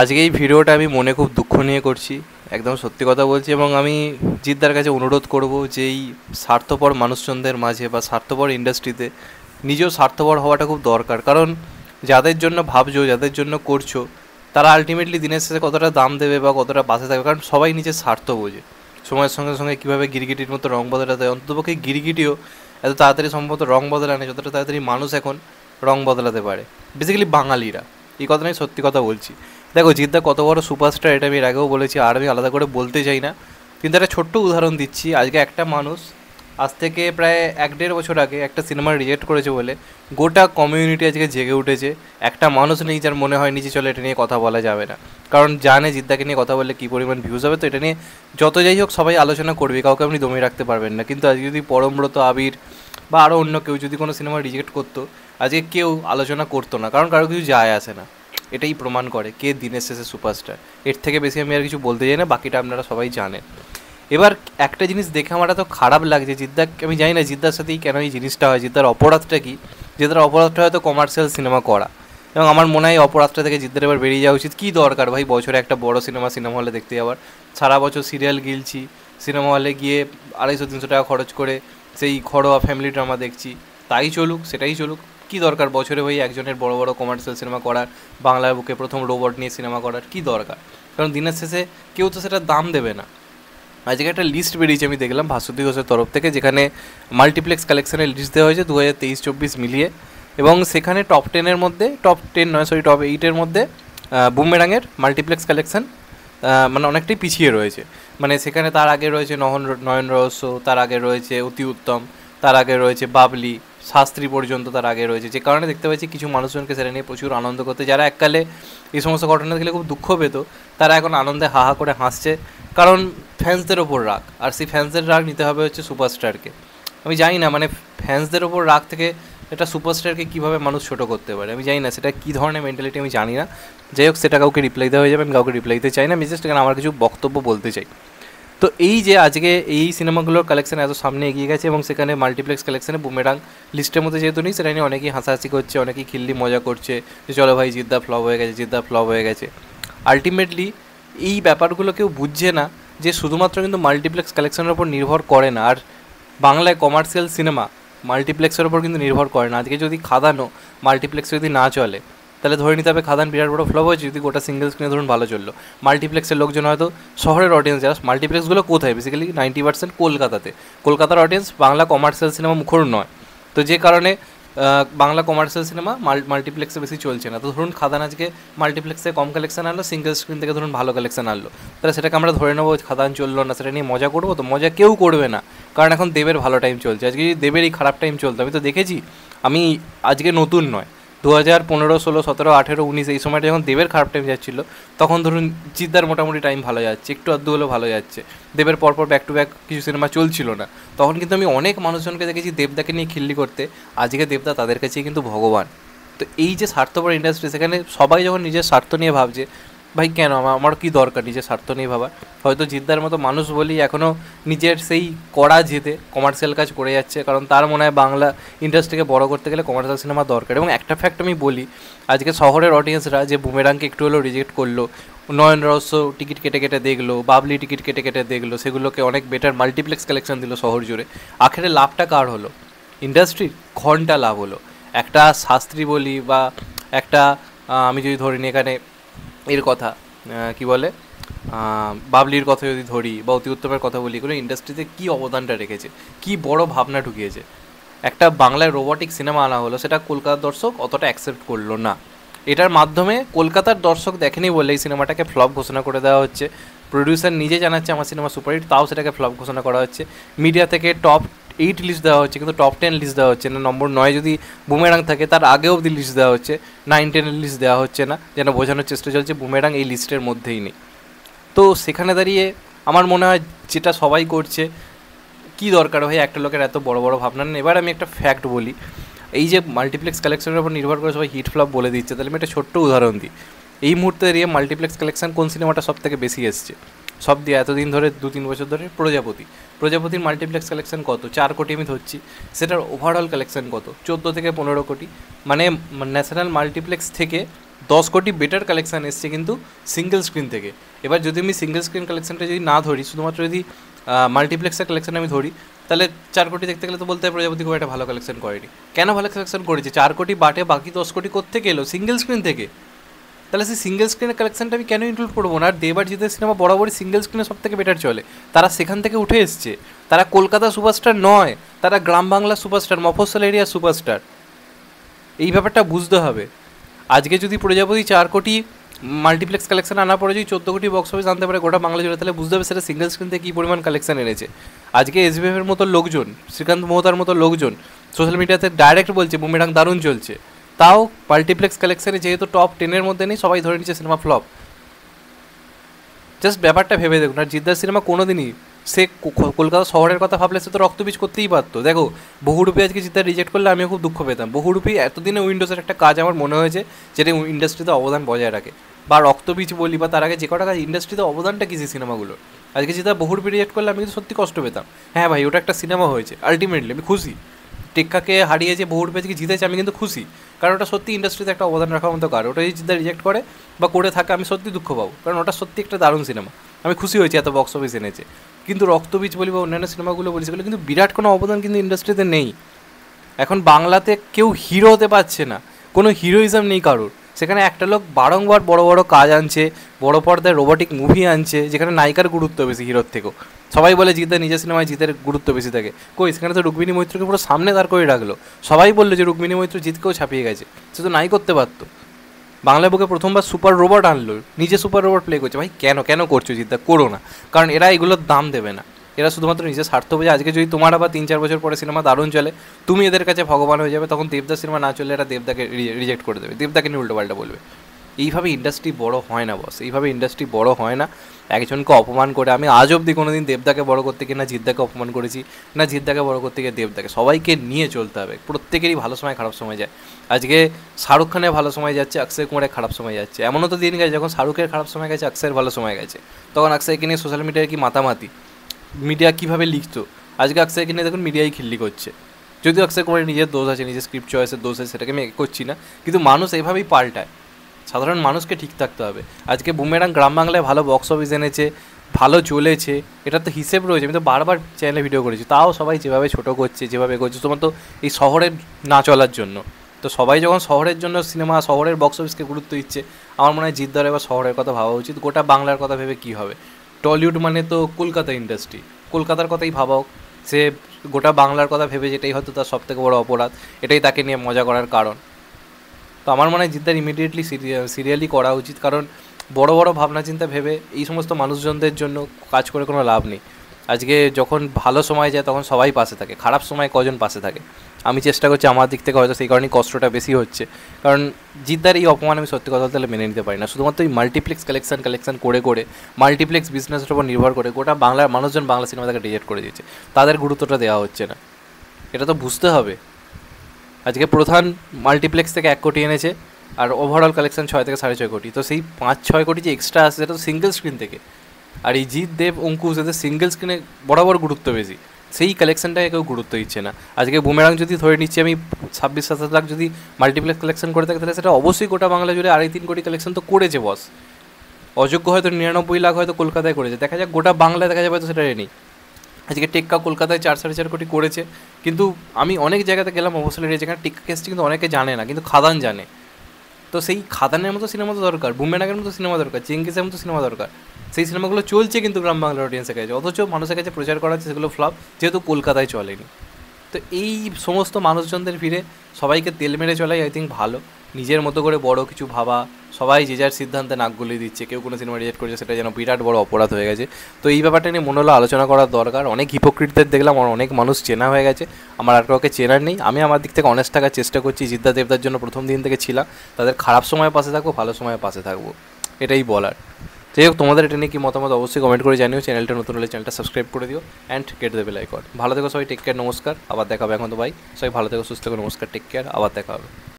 আজকে এই ভিডিওটা আমি মনে খুব দুঃখ নিয়ে করছি একদম সত্যি কথা বলছি এবং আমি জিদ্দার কাছে অনুরোধ করব যে এই স্বার্থপর মানুষজনদের মাঝে বা স্বার্থপর ইন্ডাস্ট্রিতে নিজেও স্বার্থপর হওয়াটা খুব দরকার কারণ যাদের জন্য ভাবছো যাদের জন্য করছো তারা আলটিমেটলি দিনের শেষে কতটা দাম দেবে বা কতটা বাসে থাকবে কারণ সবাই নিজের স্বার্থ বোঝে সময়ের সঙ্গে সঙ্গে কীভাবে গিরগিটির মতো রং বদলাতে হয় অন্ততপক্ষে গিরগিটিও এত তাড়াতাড়ি সম্ভবত রং বদলানে যতটা তাড়াতাড়ি মানুষ এখন রং বদলাতে পারে বেসিক্যালি বাঙালিরা এই কথা নিয়ে সত্যি কথা বলছি দেখো জিদ্দা কত বড় সুপারস্টার এটা আমি এর আগেও বলেছি আর আমি আলাদা করে বলতে চাই না কিন্তু একটা ছোট্ট উদাহরণ দিচ্ছি আজকে একটা মানুষ আজ থেকে প্রায় এক দেড় বছর আগে একটা সিনেমা রিজেক্ট করেছে বলে গোটা কমিউনিটি আজকে জেগে উঠেছে একটা মানুষ নেই যার মনে হয় নিচে চলে এটা নিয়ে কথা বলা যাবে না কারণ জানে জিদ্দাকে নিয়ে কথা বললে কী পরিমাণ ভিউজ হবে তো এটা নিয়ে যত যাই হোক সবাই আলোচনা করবে কাউকে আপনি দমিয়ে রাখতে পারবেন না কিন্তু আজকে যদি পরমব্রত আবির বা আরও অন্য কেউ যদি কোনো সিনেমা রিজেক্ট করতো আজকে কেউ আলোচনা করতো না কারণ কারো কিছু যায় আসে না এটাই প্রমাণ করে কে দিনের শেষে সুপারস্টার এর থেকে বেশি আমি আর কিছু বলতে চাই না বাকিটা আপনারা সবাই জানেন এবার একটা জিনিস দেখে আমার এত খারাপ লাগছে জিদ্দা আমি জানি না জিদ্দার সাথেই কেন এই জিনিসটা হয় জিদ্দার অপরাধটা কি জিদ্দার অপরাধটা হয়তো কমার্শিয়াল সিনেমা করা এবং আমার মনে হয় অপরাধটা থেকে জিদ্দার এবার বেরিয়ে যাওয়া উচিত কী দরকার ভাই বছরে একটা বড় সিনেমা সিনেমা হলে দেখতে যাওয়ার সারা বছর সিরিয়াল গিলছি সিনেমা হলে গিয়ে আড়াইশো তিনশো টাকা খরচ করে সেই ঘরোয়া ফ্যামিলি ড্রামা দেখছি তাই চলুক সেটাই চলুক কি দরকার বছরে ভাই একজনের বড় বড় কমার্শিয়াল সিনেমা করার বাংলার বুকে প্রথম রোবট নিয়ে সিনেমা করার কি দরকার কারণ দিনের শেষে কেউ তো সেটা দাম দেবে না আজকে একটা লিস্ট বেরিয়েছে আমি দেখলাম ভাসুদ্দি ঘোষের তরফ থেকে যেখানে মাল্টিপ্লেক্স কালেকশানের লিস্ট দেওয়া হয়েছে দু হাজার তেইশ চব্বিশ মিলিয়ে এবং সেখানে টপ টেনের মধ্যে টপ টেন নয় সরি টপ এইটের মধ্যে বুমেরাঙের মাল্টিপ্লেক্স কালেকশান মানে অনেকটাই পিছিয়ে রয়েছে মানে সেখানে তার আগে রয়েছে নহন নয়ন রহস্য তার আগে রয়েছে অতি উত্তম তার আগে রয়েছে বাবলি শাস্ত্রী পর্যন্ত তার আগে রয়েছে যে কারণে দেখতে পাচ্ছি কিছু মানুষজনকে সেটা নিয়ে প্রচুর আনন্দ করতে যারা এককালে এই সমস্ত ঘটনা দেখলে খুব দুঃখ পেত তারা এখন আনন্দে হাহা করে হাসছে কারণ ফ্যান্সদের ওপর রাগ আর সেই ফ্যান্সদের রাগ নিতে হবে হচ্ছে সুপারস্টারকে আমি জানি না মানে ফ্যান্সদের ওপর রাগ থেকে এটা সুপারস্টারকে কীভাবে মানুষ ছোটো করতে পারে আমি জানি না সেটা কী ধরনের মেন্টালিটি আমি জানি না যাই হোক সেটা কাউকে রিপ্লাই দেওয়া হয়ে যাবে আমি কাউকে রিপ্লাই দিতে চাই না আমি জাস্ট আমার কিছু বক্তব্য বলতে চাই তো এই যে আজকে এই সিনেমাগুলোর কালেকশন এত সামনে এগিয়ে গেছে এবং সেখানে মাল্টিপ্লেক্স কালেকশনে বুমেরাং লিস্টের মধ্যে যেহেতু নেই সেটা নিয়ে অনেকেই হাসাহাসি করছে অনেকেই খিল্লি মজা করছে যে চলো ভাই জিদ্দা ফ্লপ হয়ে গেছে জিদ্দা ফ্লপ হয়ে গেছে আলটিমেটলি এই ব্যাপারগুলো কেউ বুঝছে না যে শুধুমাত্র কিন্তু মাল্টিপ্লেক্স কালেকশনের উপর নির্ভর করে না আর বাংলায় কমার্শিয়াল সিনেমা মাল্টিপ্লেক্সের উপর কিন্তু নির্ভর করে না আজকে যদি খাদানো মাল্টিপ্লেক্স যদি না চলে তাহলে ধরে নিতে হবে খাদান বিরাট বড় ফ্লপ হয়েছে যদি গোটা সিঙ্গেল স্ক্রিনে ধরুন ভালো চললো মাল্টিপ্লেক্সের লোকজন হয়তো শহরের অডিয়েন্স যারা মাল্টিপ্লেক্সগুলো কোথায় বেসিক্যালি নাইনটি পার্সেন্ট কলকাতাতে কলকাতার অডিয়েন্স বাংলা কমার্শিয়াল সিনেমা মুখর নয় তো যে কারণে বাংলা কমার্শিয়াল সিনেমা মাল্টিপ্লেক্সে বেশি চলছে না তো ধরুন খাদান আজকে মাল্টিপ্লেক্সে কম কালেকশন আনলো সিঙ্গেল স্ক্রিন থেকে ধরুন ভালো কালেকশন আনলো তাহলে সেটাকে আমরা ধরে নেবো খাদান চললো না সেটা নিয়ে মজা করবো তো মজা কেউ করবে না কারণ এখন দেবের ভালো টাইম চলছে আজকে দেবের এই খারাপ টাইম চলতো আমি তো দেখেছি আমি আজকে নতুন নয় দু হাজার পনেরো ষোলো সতেরো আঠেরো উনিশ এই সময়টা যখন দেবের খারাপ টাইম যাচ্ছিল তখন ধরুন জিদ্দার মোটামুটি টাইম ভালো যাচ্ছে একটু আধটু হলেও ভালো যাচ্ছে দেবের পরপর ব্যাক টু ব্যাক কিছু সিনেমা চলছিল না তখন কিন্তু আমি অনেক মানুষজনকে দেখেছি দেবদাকে নিয়ে খিল্লি করতে আজকে দেবদা তাদের কাছেই কিন্তু ভগবান তো এই যে স্বার্থপর ইন্ডাস্ট্রি সেখানে সবাই যখন নিজের স্বার্থ নিয়ে ভাবছে ভাই কেন আমার কি দরকার নিজের স্বার্থ নিয়ে ভাবার হয়তো জিদ্দার মতো মানুষ বলি এখনও নিজের সেই কড়া জেদে কমার্শিয়াল কাজ করে যাচ্ছে কারণ তার মনে হয় বাংলা ইন্ডাস্ট্রিকে বড় করতে গেলে কমার্শিয়াল সিনেমা দরকার এবং একটা ফ্যাক্ট আমি বলি আজকে শহরের অডিয়েন্সরা যে বুমেরাংকে একটু হলেও রিজেক্ট করলো নয়ন রহস্য টিকিট কেটে কেটে দেখলো বাবলি টিকিট কেটে কেটে দেখলো সেগুলোকে অনেক বেটার মাল্টিপ্লেক্স কালেকশন দিল শহর জুড়ে আখেরে লাভটা কার হলো ইন্ডাস্ট্রির ঘন্টা লাভ হলো একটা শাস্ত্রী বলি বা একটা আমি যদি ধরি এখানে এর কথা কি বলে বাবলির কথা যদি ধরি বা অতি উত্তমের কথা বলি এগুলো ইন্ডাস্ট্রিতে কী অবদানটা রেখেছে কি বড় ভাবনা ঢুকিয়েছে একটা বাংলায় রোবটিক সিনেমা আনা হলো সেটা কলকাতার দর্শক অতটা অ্যাকসেপ্ট করলো না এটার মাধ্যমে কলকাতার দর্শক দেখেনি বলে এই সিনেমাটাকে ফ্লপ ঘোষণা করে দেওয়া হচ্ছে প্রডিউসার নিজে জানাচ্ছে আমার সিনেমা সুপারহিট তাও সেটাকে ফ্লপ ঘোষণা করা হচ্ছে মিডিয়া থেকে টপ এইট লিস্ট দেওয়া হচ্ছে কিন্তু টপ টেন লিস্ট দেওয়া হচ্ছে না নম্বর নয় যদি বুমেরাং থাকে তার আগে অবধি লিস্ট দেওয়া হচ্ছে নাইন টেনের লিস্ট দেওয়া হচ্ছে না যেন বোঝানোর চেষ্টা চলছে বুমেরাং এই লিস্টের মধ্যেই নেই তো সেখানে দাঁড়িয়ে আমার মনে হয় যেটা সবাই করছে কি দরকার হয় একটা লোকের এত বড় বড় ভাবনা নেন এবার আমি একটা ফ্যাক্ট বলি এই যে মাল্টিপ্লেক্স কালেকশনের উপর নির্ভর করে সবাই হিট ফ্লপ বলে দিচ্ছে তাহলে আমি একটা ছোট্ট উদাহরণ দিই এই মুহূর্তে দাঁড়িয়ে মাল্টিপ্লেক্স কালেকশন কোন সিনেমাটা সব থেকে বেশি এসছে সব দিয়ে এতদিন ধরে দু তিন বছর ধরে প্রজাপতি প্রজাপতির মাল্টিপ্লেক্স কালেকশন কত চার কোটি আমি ধরছি সেটার ওভারঅল কালেকশন কত চোদ্দো থেকে পনেরো কোটি মানে ন্যাশনাল মাল্টিপ্লেক্স থেকে দশ কোটি বেটার কালেকশান এসছে কিন্তু সিঙ্গেল স্ক্রিন থেকে এবার যদি আমি সিঙ্গেল স্ক্রিন কালেকশানটা যদি না ধরি শুধুমাত্র যদি মাল্টিপ্লেক্সের কালেকশান আমি ধরি তাহলে চার কোটি দেখতে গেলে তো বলতে হয় প্রজাপতি খুব একটা ভালো কালেকশন করেনি কেন ভালো কালেকশন করেছে চার কোটি বাটে বাকি দশ কোটি কোথেকে এলো সিঙ্গেল স্ক্রিন থেকে তাহলে সেই সিঙ্গেল স্ক্রিনের কালেকশনটা আমি কেন ইনক্লুড করবো না আর দেবার জিতের সিনেমা বরাবরই সিঙ্গেল স্ক্রিনে সব থেকে বেটার চলে তারা সেখান থেকে উঠে এসছে তারা কলকাতা সুপারস্টার নয় তারা গ্রাম বাংলা সুপারস্টার মফসল এরিয়া সুপারস্টার এই ব্যাপারটা বুঝতে হবে আজকে যদি প্রজাপতি চার কোটি মাল্টিপ্লেক্স কালেকশন আনা পড়ে যদি চোদ্দো কোটি বক্স অফিস আনতে পারে গোটা বাংলা জুড়ে তাহলে বুঝতে হবে সেটা সিঙ্গেল স্ক্রিন থেকে কী পরিমাণ কালেকশন এনেছে আজকে এসবিএফের মতো লোকজন শ্রীকান্ত মহতার মতো লোকজন সোশ্যাল মিডিয়াতে ডাইরেক্ট বলছে বুমেডাং দারুণ চলছে তাও মাল্টিপ্লেক্স কালেকশানে যেহেতু টপ টেনের মধ্যে নেই সবাই ধরে নিচ্ছে সিনেমা ফ্লপ জাস্ট ব্যাপারটা ভেবে দেখুন আর জিদ্দার সিনেমা কোনো দিনই সে কলকাতা শহরের কথা ভাবলে সে তো রক্তবীজ করতেই পারতো দেখো বহুরূপে আজকে জিদ্দার রিজেক্ট করলে আমিও খুব দুঃখ পেতাম বহুরূপে এতদিনে উইন্ডোজের একটা কাজ আমার মনে হয়েছে যেটা ইন্ডাস্ট্রিতে অবদান বজায় রাখে বা রক্তবীজ বলি বা তার আগে যে কটা কাজ ইন্ডাস্ট্রিতে অবদানটা কি সেই আজকে জিদ্দার বহুরূপে রিজেক্ট করলে আমি কিন্তু সত্যি কষ্ট পেতাম হ্যাঁ ভাই ওটা একটা সিনেমা হয়েছে আলটিমেটলি আমি খুশি টেক্কাকে হারিয়ে যে আজকে জিতেছে আমি কিন্তু খুশি কারণ ওটা সত্যি ইন্ডাস্ট্রিতে একটা অবদান রাখার মতো কার ওটা যদি রিজেক্ট করে বা করে থাকে আমি সত্যি দুঃখ পাবো কারণ ওটা সত্যি একটা দারুণ সিনেমা আমি খুশি হয়েছি এত বক্স অফিস এনেছে কিন্তু রক্তবীজ বলি বা অন্যান্য সিনেমাগুলো বলি সেগুলো কিন্তু বিরাট কোনো অবদান কিন্তু ইন্ডাস্ট্রিতে নেই এখন বাংলাতে কেউ হিরো হতে পারছে না কোনো হিরোইজম নেই কারোর সেখানে একটা লোক বারংবার বড় বড় কাজ আনছে বড় পর্দায় রোবোটিক মুভি আনছে যেখানে নায়িকার গুরুত্ব বেশি হিরোর থেকেও সবাই বলে জিতের নিজের সিনেমায় জিতের গুরুত্ব বেশি থাকে কই সেখানে তো রুক্মিণী মৈত্রকে পুরো সামনে দাঁড় করে রাখলো সবাই বললো যে রুক্মিণী মৈত্র জিতকেও ছাপিয়ে গেছে সে তো নাই করতে পারতো বাংলা বুকে প্রথমবার সুপার রোবট আনলো নিজে সুপার রোবট প্লে করছে ভাই কেন কেন করছো জিদ্দা করো না কারণ এরা এগুলোর দাম দেবে না এরা শুধুমাত্র নিজের স্বার্থ বোঝে আজকে যদি তোমার আবার তিন চার বছর পরে সিনেমা দারুণ চলে তুমি এদের কাছে ভগবান হয়ে যাবে তখন দেবদা সিনেমা না চলে এরা দেবদাকে রিজেক্ট করে দেবে দেবদাকে নিয়ে উল্টোপাল্টা বলবে এইভাবে ইন্ডাস্ট্রি বড় হয় না বস এইভাবে ইন্ডাস্ট্রি বড় হয় না একজনকে অপমান করে আমি আজ অবধি কোনো দিন দেবদাকে বড় করতে গিয়ে না জিদ্দাকে অপমান করেছি না জিদ্দাকে বড় করতে গিয়ে দেবদাকে সবাইকে নিয়ে চলতে হবে প্রত্যেকেরই ভালো সময় খারাপ সময় যায় আজকে শাহরুখ খানের ভালো সময় যাচ্ছে অক্ষয় কুমারের খারাপ সময় যাচ্ছে এমনও তো দিন গেছে যখন শাহরুখের খারাপ সময় গেছে অক্ষয়ের ভালো সময় গেছে তখন অক্ষয়কে নিয়ে সোশ্যাল মিডিয়ায় কি মাতামাতি মিডিয়া কীভাবে লিখত আজকে অক্ষয় কিনে দেখুন মিডিয়াই খিল্লি করছে যদিও অক্ষয় কুমারের নিজের দোষ আছে নিজের স্ক্রিপ্ট চয়েসের দোষ আছে সেটাকে আমি করছি না কিন্তু মানুষ এভাবেই পাল্টায় সাধারণ মানুষকে ঠিক থাকতে হবে আজকে বুমেরাং গ্রাম বাংলায় ভালো বক্স অফিস এনেছে ভালো চলেছে এটা তো হিসেব রয়েছে আমি তো বারবার চ্যানেলে ভিডিও করেছি তাও সবাই যেভাবে ছোট করছে যেভাবে করছে তোমার তো এই শহরে না চলার জন্য তো সবাই যখন শহরের জন্য সিনেমা শহরের বক্স অফিসকে গুরুত্ব দিচ্ছে আমার মনে হয় জিদ্দার এবার শহরের কথা ভাবা উচিত গোটা বাংলার কথা ভেবে কী হবে টলিউড মানে তো কলকাতা ইন্ডাস্ট্রি কলকাতার কথাই ভাবা হোক সে গোটা বাংলার কথা ভেবে যেটাই হয়তো তার সবথেকে বড় অপরাধ এটাই তাকে নিয়ে মজা করার কারণ তো আমার মনে হয় জিদ্দার ইমিডিয়েটলি সিরিয়ালি করা উচিত কারণ বড় বড় ভাবনা চিন্তা ভেবে এই সমস্ত মানুষজনদের জন্য কাজ করে কোনো লাভ নেই আজকে যখন ভালো সময় যায় তখন সবাই পাশে থাকে খারাপ সময় কজন পাশে থাকে আমি চেষ্টা করছি আমার দিক থেকে হয়তো সেই কারণেই কষ্টটা বেশি হচ্ছে কারণ জিদ্দার এই অপমান আমি সত্যি কথা তাহলে মেনে নিতে পারি না শুধুমাত্র এই মাল্টিপ্লেক্স কালেকশন কালেকশন করে করে মাল্টিপ্লেক্স বিজনেসের উপর নির্ভর করে গোটা বাংলার মানুষজন বাংলা সিনেমা তাকে ডিজেক্ট করে দিয়েছে তাদের গুরুত্বটা দেওয়া হচ্ছে না এটা তো বুঝতে হবে আজকে প্রধান মাল্টিপ্লেক্স থেকে এক কোটি এনেছে আর ওভারঅল কালেকশন ছয় থেকে সাড়ে ছয় কোটি তো সেই পাঁচ ছয় কোটি যে এক্সট্রা আসছে সেটা তো সিঙ্গেল স্ক্রিন থেকে আর এই জিৎ দেব অঙ্কুশ এদের সিঙ্গেল স্ক্রিনে বরাবর গুরুত্ব বেশি সেই কালেকশনটাকে কেউ গুরুত্ব দিচ্ছে না আজকে বুমেরাং যদি ধরে নিচ্ছি আমি ছাব্বিশ সাতাশ লাখ যদি মাল্টিপ্লেক্স কালেকশন করে থাকি তাহলে সেটা অবশ্যই গোটা বাংলা জুড়ে আড়াই তিন কোটি কালেকশন তো করেছে বস অযোগ্য হয়তো নিরানব্বই লাখ হয়তো কলকাতায় করেছে দেখা যাক গোটা বাংলায় দেখা যাবে হয়তো সেটা রেনি আজকে টেক্কা কলকাতায় চার সাড়ে চার কোটি করেছে কিন্তু আমি অনেক জায়গাতে গেলাম অবশ্যই যেখানে টেক্কা কেসটি কিন্তু অনেকে জানে না কিন্তু খাদান জানে তো সেই খাদানের মতো সিনেমা তো দরকার বুমেরাগের মতো সিনেমা দরকার চেঙ্গিসের মতো সিনেমা দরকার সেই সিনেমাগুলো চলছে কিন্তু গ্রাম বাংলার অডিয়েন্সের কাছে অথচ মানুষের কাছে প্রচার করা হচ্ছে সেগুলো ফ্লপ যেহেতু কলকাতায় চলেনি তো এই সমস্ত মানুষজনদের ফিরে সবাইকে তেল মেরে চলাই আই থিঙ্ক ভালো নিজের মতো করে বড় কিছু ভাবা সবাই যে যার সিদ্ধান্তে নাক গুলিয়ে দিচ্ছে কেউ কোনো সিনেমা রিজেক্ট করেছে সেটা যেন বিরাট বড় অপরাধ হয়ে গেছে তো এই ব্যাপারটা নিয়ে মনে হলো আলোচনা করার দরকার অনেক হিপোক্রিটদের দেখলাম আমার অনেক মানুষ চেনা হয়ে গেছে আমার আর কাউকে চেনার নেই আমি আমার দিক থেকে অনেক থাকার চেষ্টা করছি জিদ্দা দেবদার জন্য প্রথম দিন থেকে ছিলাম তাদের খারাপ সময়ে পাশে থাকবো ভালো সময়ে পাশে থাকবো এটাই বলার যাই হোক তোমাদের এটা নিয়ে কি মতামত অবশ্যই কমেন্ট করে জানিও চ্যানেলটা নতুন হলে চ্যানেলটা সাবস্ক্রাইব করে দিও অ্যান্ড কেটে দেবে লাইক ভালো থেকো সবাই টেক কেয়ার নমস্কার আবার দেখাবে এখন তো ভাই সবাই ভালো থেকো সুস্থ থেকো নমস্কার টেক কেয়ার আবার দেখা হবে